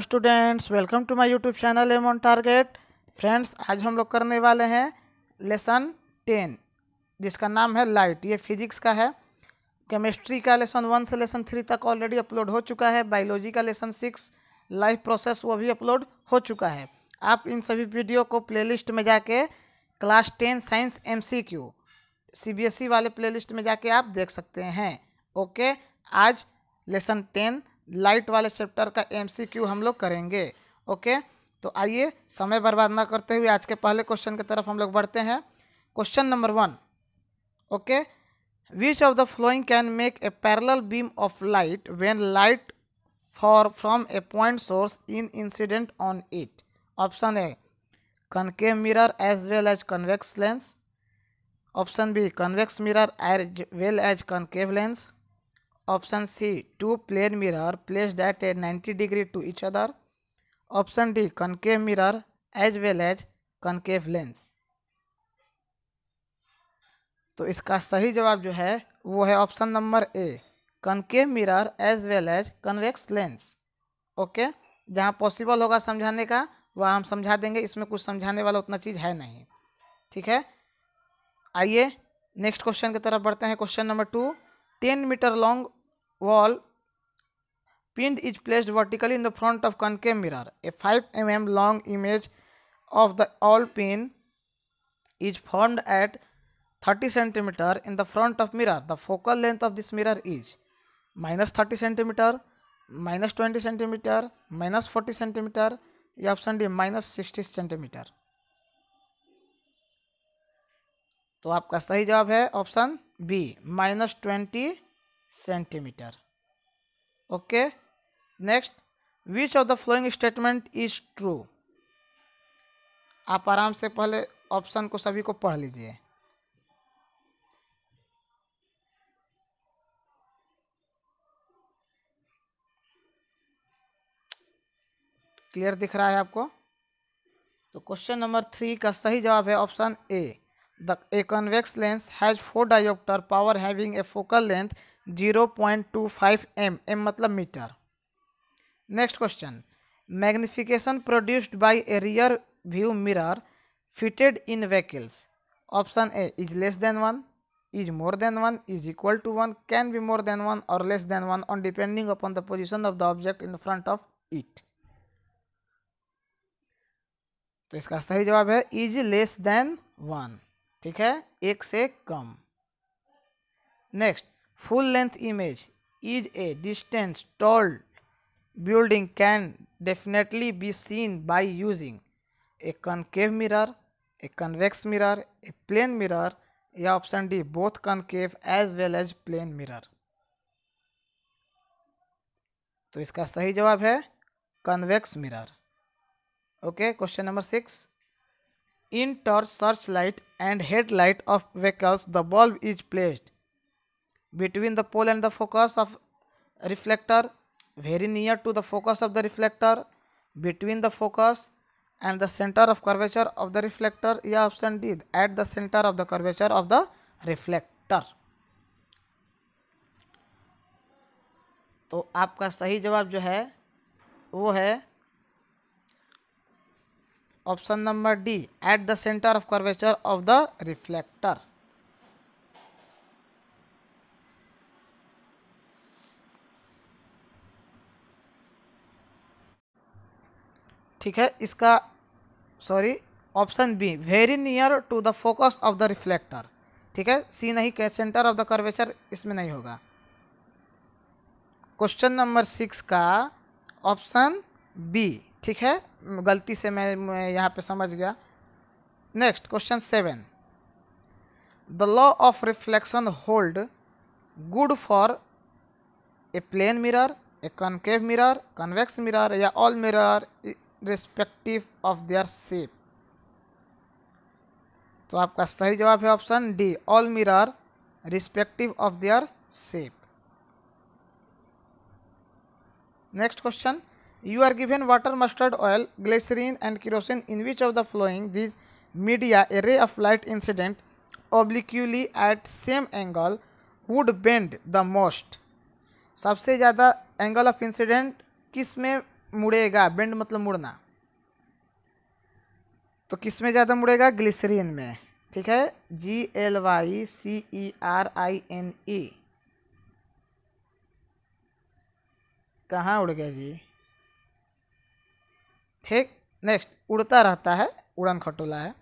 Students welcome to my YouTube channel M on target friends आज हम लोग करने वाले हैं लेसन टेन जिसका नाम है लाइट ये फिजिक्स का है केमिस्ट्री का लेसन वन से लेसन थ्री तक ऑलरेडी अपलोड हो चुका है बायोलॉजी का लेसन सिक्स लाइफ प्रोसेस वो भी अपलोड हो चुका है आप इन सभी वीडियो को प्ले में जाके class ten science M C Q C B S E वाले प्ले में जाके आप देख सकते हैं ओके आज लेसन टेन लाइट वाले चैप्टर का एमसीक्यू हम लोग करेंगे ओके तो आइए समय बर्बाद ना करते हुए आज के पहले क्वेश्चन की तरफ हम लोग बढ़ते हैं question number one okay which of the following can make a parallel beam of light when light for from a point source in incident on it option A concave mirror as well as convex lens option B convex mirror as well as concave lens option C two plane mirror place that at ninety degree to each other option D concave mirror as well as concave lens तो इसका सही जवाब जो है वो है option number A concave mirror as well as convex lens okay जहाँ possible होगा समझाने का वहाँ हम समझा देंगे इसमें कुछ समझाने वाला उतना चीज़ है नहीं ठीक है आइए नेक्स्ट क्वेश्चन की तरफ बढ़ते हैं question number two ten metre long wall pinned is placed vertically in the front of concave mirror a 5 mm long image of the all pin is formed at 30 cm in the front of mirror the focal length of this mirror is minus 30 cm minus 20 cm minus 40 cm the option d minus 60 cm तो आपका सही जवाब है option B minus twenty centimetre okay next which of the following statement is true आप आराम से पहले option को सभी को पढ़ लीजिए क्लियर दिख रहा है आपको तो क्वेश्चन नंबर थ्री का सही जवाब है option A the A convex lens has four dioptre power having a focal length zero point two five M M मतलब metre next question magnification produced by a rear view mirror fitted in vehicles option A is less than one is more than one is equal to one can be more than one और less than one on depending upon the position of the object in front of it तो इसका सही जवाब है is less than one ठीक है एक से कम next full length image is a distance tall building can definitely be seen by using a concave mirror a convex mirror a plane mirror या option D both concave as well as plane mirror तो इसका सही जवाब है convex mirror okay question number six in torch searchlight and headlight of vehicles the bulb is placed between the pole and the focus of reflector very near to the focus of the reflector between the focus and the center of curvature of the reflector या option D at the center of the curvature of the reflector तो आपका सही जवाब जो है वो है option number D at the centre of curvature of the reflector ठीक है इसका sorry option B very near to the focus of the reflector ठीक है सी नहीं कह सेंटर ऑफ द कर्वेचर इसमें नहीं होगा क्वेश्चन नंबर सिक्स का ऑप्शन बी ठीक है गलती से मैं, मैं यहाँ पे समझ गया next question seven the law of reflection hold good for a plane mirror a concave mirror convex mirror या all mirror respective of their shape तो आपका सही जवाब है option D all mirror respective of their shape next question you are given water mustard oil glycerine and kerosene in which of the following this media a ray of light incident obliquely at same angle would bend the most सबसे ज़्यादा angle of incident किस में मुड़ेगा bend मतलब मुड़ना तो किस में ज़्यादा मुड़ेगा ग्लिसरीन में ठीक है G L Y C E R I N E कहाँ उड़ गया जी ठीक नेक्स्ट उड़ता रहता है उड़न खटोला है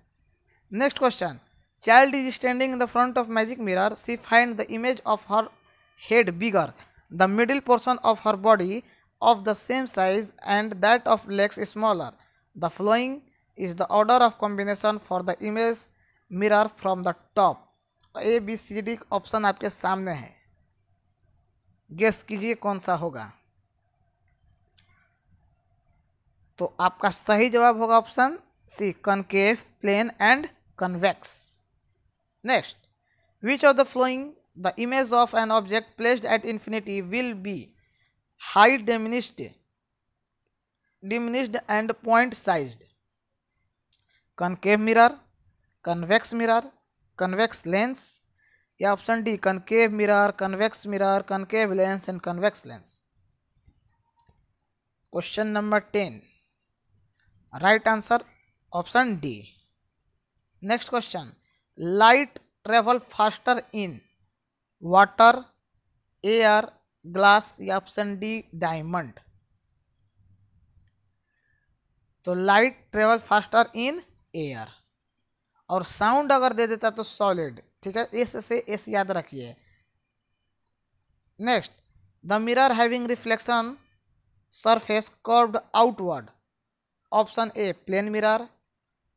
next question child is standing in the front of magic mirror she find the image of her head bigger the middle portion of her body of the same size and that of legs smaller. The following is the order of combination for the image mirror from the top. A B C D option आपके सामने है guess कीजिए कौन सा होगा तो आपका सही जवाब होगा option C concave plane and convex next which of the following the image of an object placed at infinity will be high diminished diminished and point size concave mirror convex mirror convex lens या option D concave mirror convex mirror concave lens and convex lens question number ten right answer option D next question light travel faster in water air glass या option D diamond तो light travel faster in air और sound अगर दे देता तो solid ठीक है S से एस याद रखिए next the mirror having reflection surface curved outward option A plane mirror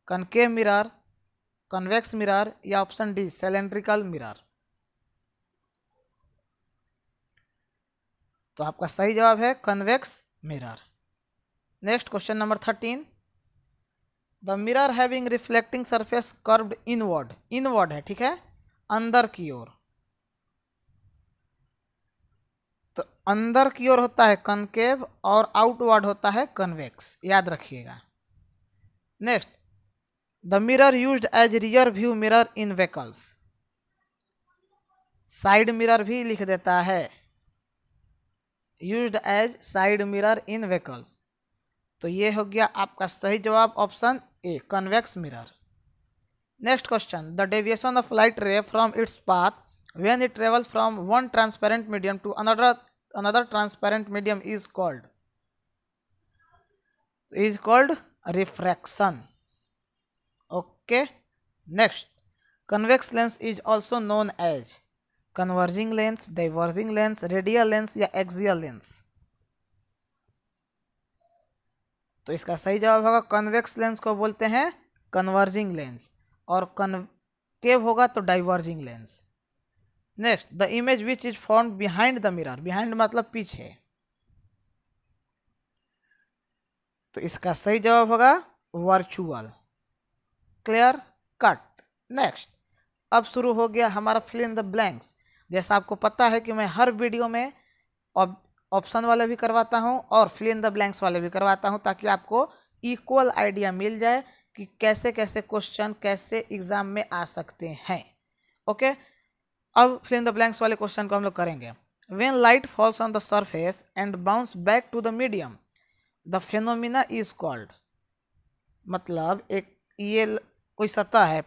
concave mirror convex mirror या ऑप्शन डी सेलेंड्रिकल मिरर तो आपका सही जवाब है convex mirror next question number thirteen the mirror having reflecting surface curved inward inward है ठीक है अंदर की ओर तो अंदर की ओर होता है कनकेव और आउटवर्ड होता है कन्वेक्स याद रखिएगा next the mirror use as rear view mirror in vehicles side mirror भी लिख देता है used as side mirror in vehicles तो ये हो गया आपका सही जवाब option A convex mirror next question the deviation of light ray from its path when it travel from one transparent medium to another another transparent medium is called is called refraction okay next convex lens is also known as converging lens diverging lens radial lens या axial lens तो इसका सही जवाब होगा convex lens को बोलते हैं converging lens और कनकेव होगा तो diverging lens next the image which is form behind the mirror behind मतलब पीछे तो इसका सही जवाब होगा वर्चुअल क्लियर कट नेक्स्ट अब शुरू हो गया हमारा फिल इन द ब्लैंक्स जैसा आपको पता है कि मैं हर वीडियो में ऑप्शन वाले भी करवाता हूँ और फिल इन द ब्लैंक्स वाले भी करवाता हूँ ताकि आपको इक्वल आइडिया मिल जाए कि कैसे कैसे क्वेश्चन कैसे एग्ज़ाम में आ सकते हैं ओके अब फिल इन द ब्लैंक्स वाले क्वेश्चन को हम लोग करेंगे when light falls on the surface and bounce back to the medium the phenomena is called मतलब एक ये कोई सतह है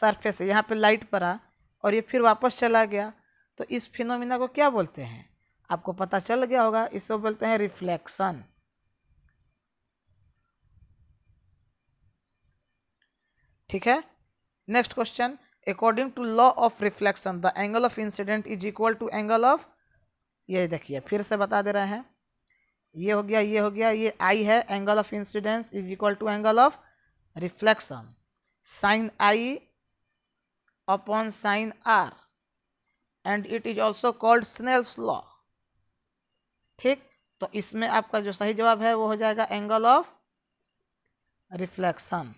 सरफेस है यहाँ पे लाइट पड़ा और ये फिर वापस चला गया तो इस फिनोमिना को क्या बोलते हैं आपको पता चल गया होगा इसको बोलते हैं रिफ्लेक्शन ठीक है next question according to law of reflection the angle of incident is equal to angle of ये देखिए फिर से बता दे रहे हैं ये हो गया ये हो गया ये आई है angle of incidence is equal to angle of reflection sine I upon sine R and it is also called Snell's law ठीक तो इसमें आपका जो सही जवाब है वो हो जाएगा एंगल ऑफ रिफ्लेक्शन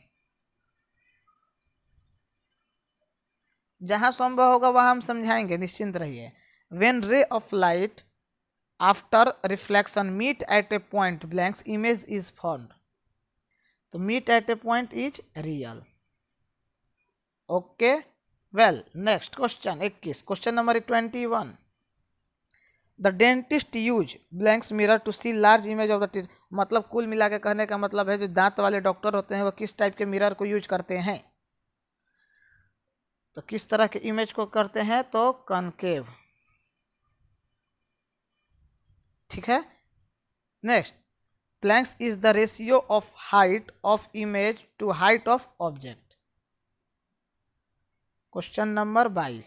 जहां संभव होगा वहां हम समझाएंगे निश्चिंत रहिए when ray of light after reflection meet at a point blanks image is formed तो meet at a point is real okay well next question इक्कीस question number twenty one the dentist use blanks mirror to see large image of the teeth मतलब कुल मिला के कहने का मतलब है जो दांत वाले डॉक्टर होते हैं वो किस टाइप के मिरर को यूज करते हैं तो किस तरह के इमेज को करते हैं तो कनकेव ठीक है next blanks is the ratio of height of image to height of object question number बाईस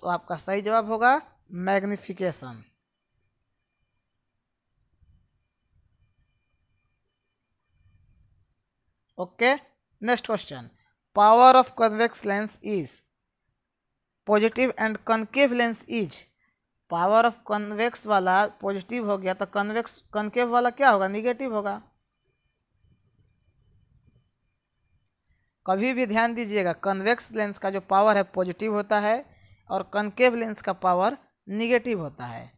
तो आपका सही जवाब होगा magnification okay next question power of convex lens is positive and concave lens is power of convex वाला positive हो गया तो कन्वेक्स कनकेव वाला क्या होगा निगेटिव होगा कभी भी ध्यान दीजिएगा कन्वेक्स लेंस का जो पावर है पॉजिटिव होता है और कनकेव लेंस का पावर निगेटिव होता है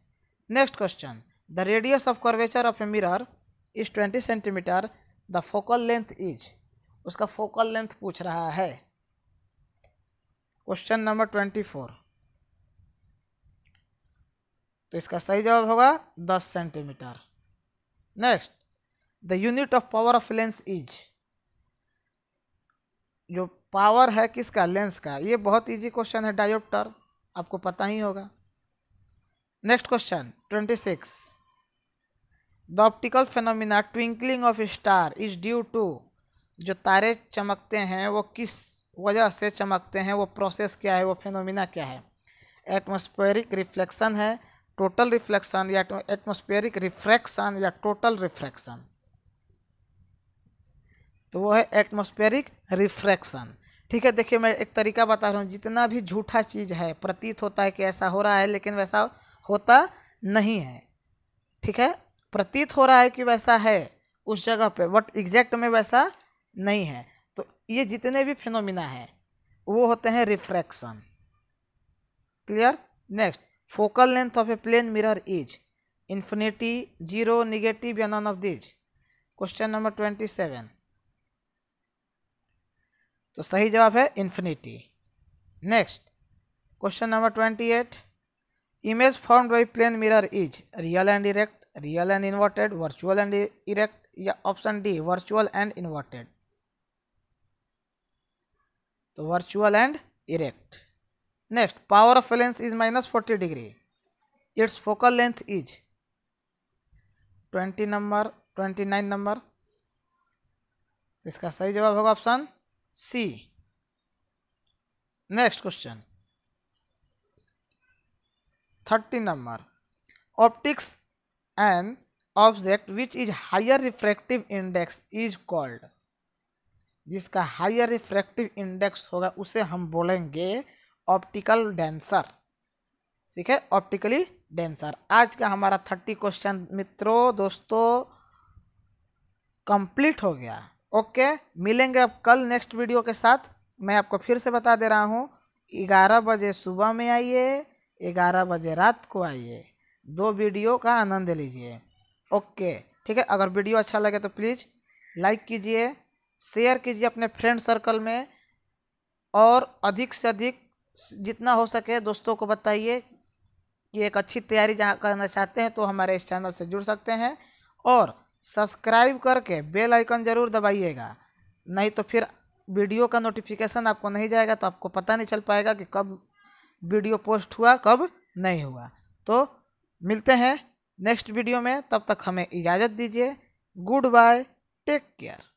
next question the radius of curvature of a mirror is twenty centimetre the focal length is उसका फोकल लेंथ पूछ रहा है क्वेश्चन नंबर ट्वेंटी फोर तो इसका सही जवाब होगा दस centimetre next the unit of power of lens is जो पावर है किसका लेंस का ये बहुत इजी क्वेश्चन है डायोप्टर आपको पता ही होगा next question twenty six the optical phenomena twinkling of star is due to जो तारे चमकते हैं वो किस वजह से चमकते हैं वो प्रोसेस क्या है वो फेनोमिना क्या है एटमोस्फेरिक रिफ्लेक्शन है टोटल रिफ्लेक्शन या एटमोस्फेरिक रिफ्रैक्शन या टोटल रिफ्रैक्शन तो वो है एटमोस्फेरिक रिफ्रैक्शन ठीक है देखिए मैं एक तरीका बता रहा हूँ जितना भी झूठा चीज़ है प्रतीत होता है कि ऐसा हो रहा है लेकिन वैसा होता नहीं है ठीक है प्रतीत हो रहा है कि वैसा है उस जगह पे बट एग्जैक्ट में वैसा नहीं है तो ये जितने भी फिनोमिना है वो होते हैं refraction clear next focal length of a plane mirror is infinity zero negative या none of these question number twenty seven तो सही जवाब है infinity next question number twenty eight image form by plane mirror is real and erect real and inverted virtual and erect या option D virtual and inverted तो virtual and erect next power of lens is minus forty degree its focal length is twenty number twenty nine number इसका सही जवाब होगा option C next question thirty number optics and object which is higher refractive index is called जिसका higher refractive index होगा उसे हम बोलेंगे optical denser ठीक है ऑप्टिकली डेंसर आज का हमारा थर्टी क्वेश्चन मित्रों दोस्तों कंप्लीट हो गया ओके मिलेंगे अब कल नेक्स्ट वीडियो के साथ मैं आपको फिर से बता दे रहा हूँ ग्यारह बजे सुबह में आइए ग्यारह बजे रात को आइए दो वीडियो का आनंद लीजिए ओके ठीक है अगर वीडियो अच्छा लगे तो प्लीज़ लाइक कीजिए शेयर कीजिए अपने फ्रेंड सर्कल में और अधिक से अधिक जितना हो सके दोस्तों को बताइए कि एक अच्छी तैयारी जहाँ करना चाहते हैं तो हमारे इस चैनल से जुड़ सकते हैं और सब्सक्राइब करके बेल आइकन ज़रूर दबाइएगा नहीं तो फिर वीडियो का नोटिफिकेशन आपको नहीं जाएगा तो आपको पता नहीं चल पाएगा कि कब वीडियो पोस्ट हुआ कब नहीं हुआ तो मिलते हैं नेक्स्ट वीडियो में तब तक हमें इजाज़त दीजिए गुड बाय टेक केयर